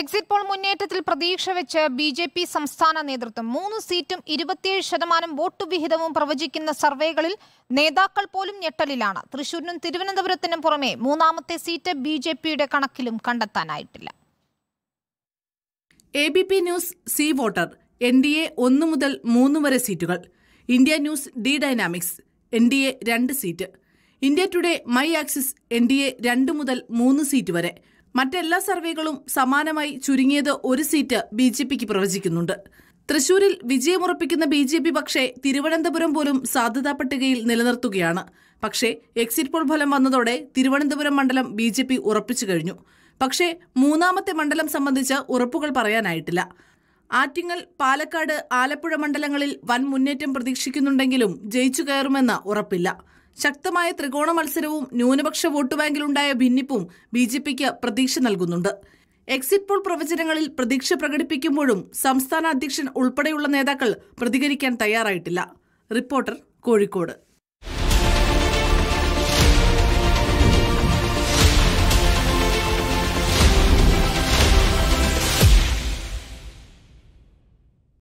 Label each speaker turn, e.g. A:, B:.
A: exit poll മുന്നേറ്റത്തിൽ പ്രതീക്ഷ വെച്ച് ബി ജെ പി സംസ്ഥാന നേതൃത്വം മൂന്ന് സീറ്റും ഇരുപത്തിയേഴ് ശതമാനം വോട്ട് വിഹിതവും പ്രവചിക്കുന്ന സർവേകളിൽ നേതാക്കൾ പോലും ഞെട്ടലിലാണ് തൃശൂരിനും തിരുവനന്തപുരത്തിനും പുറമെ മൂന്നാമത്തെ സീറ്റ് ബി ജെ പിയുടെ കണക്കിലും കണ്ടെത്താനായിട്ടില്ല
B: A B P news C voter N D A ഒന്ന് മുതൽ മൂന്ന് വരെ സീറ്റുകൾ India news D dynamics N D A രണ്ട് seat India today my axis N D A രണ്ട് മുതൽ മൂന്ന് സീറ്റ് വരെ മറ്റെല്ലാ സർവേകളും സമാനമായി ചുരുങ്ങിയത് ഒരു സീറ്റ് ബി ജെ പിക്ക് പ്രവചിക്കുന്നുണ്ട് തൃശൂരിൽ വിജയമുറപ്പിക്കുന്ന ബി ജെ പി പക്ഷേ തിരുവനന്തപുരം പോലും സാധ്യതാ പട്ടികയിൽ നിലനിർത്തുകയാണ് പക്ഷേ എക്സിറ്റ് പോൾ ഫലം വന്നതോടെ തിരുവനന്തപുരം മണ്ഡലം ബി ജെ പി ഉറപ്പിച്ചു കഴിഞ്ഞു പക്ഷേ മൂന്നാമത്തെ മണ്ഡലം സംബന്ധിച്ച് ഉറപ്പുകൾ പറയാനായിട്ടില്ല ആറ്റിങ്ങൽ പാലക്കാട് ആലപ്പുഴ മണ്ഡലങ്ങളിൽ വൻ മുന്നേറ്റം പ്രതീക്ഷിക്കുന്നുണ്ടെങ്കിലും ജയിച്ചു കയറുമെന്ന് ഉറപ്പില്ല ശക്തമായ ത്രികോണ മത്സരവും ന്യൂനപക്ഷ വോട്ട് ബാങ്കിലുണ്ടായ ഭിന്നിപ്പും ബി ജെ പിക്ക് പ്രതീക്ഷ നൽകുന്നുണ്ട് എക്സിറ്റ് പോൾ പ്രവചനങ്ങളിൽ പ്രതീക്ഷ പ്രകടിപ്പിക്കുമ്പോഴും സംസ്ഥാന അധ്യക്ഷൻ ഉൾപ്പെടെയുള്ള നേതാക്കൾ പ്രതികരിക്കാൻ തയ്യാറായിട്ടില്ല റിപ്പോർട്ടർ കോഴിക്കോട്